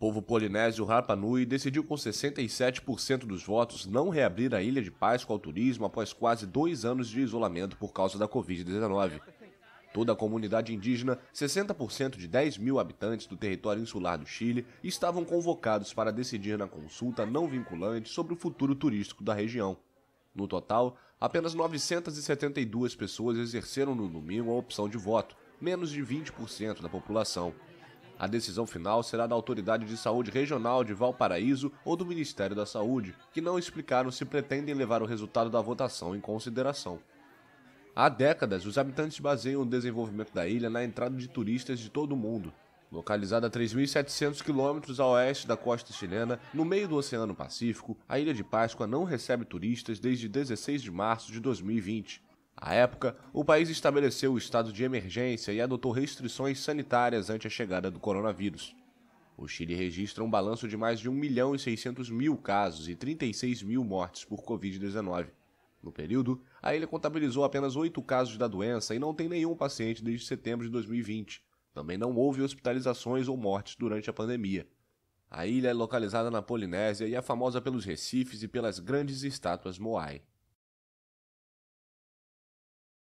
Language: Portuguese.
povo polinésio Rapa Nui decidiu com 67% dos votos não reabrir a Ilha de Páscoa ao turismo após quase dois anos de isolamento por causa da Covid-19. Toda a comunidade indígena, 60% de 10 mil habitantes do território insular do Chile, estavam convocados para decidir na consulta não vinculante sobre o futuro turístico da região. No total, apenas 972 pessoas exerceram no domingo a opção de voto, menos de 20% da população. A decisão final será da Autoridade de Saúde Regional de Valparaíso ou do Ministério da Saúde, que não explicaram se pretendem levar o resultado da votação em consideração. Há décadas, os habitantes baseiam o desenvolvimento da ilha na entrada de turistas de todo o mundo. Localizada a 3.700 quilômetros a oeste da costa chilena, no meio do Oceano Pacífico, a Ilha de Páscoa não recebe turistas desde 16 de março de 2020, à época, o país estabeleceu o estado de emergência e adotou restrições sanitárias ante a chegada do coronavírus. O Chile registra um balanço de mais de 1 milhão e 600 mil casos e 36 mil mortes por Covid-19. No período, a ilha contabilizou apenas oito casos da doença e não tem nenhum paciente desde setembro de 2020. Também não houve hospitalizações ou mortes durante a pandemia. A ilha é localizada na Polinésia e é famosa pelos recifes e pelas grandes estátuas Moai.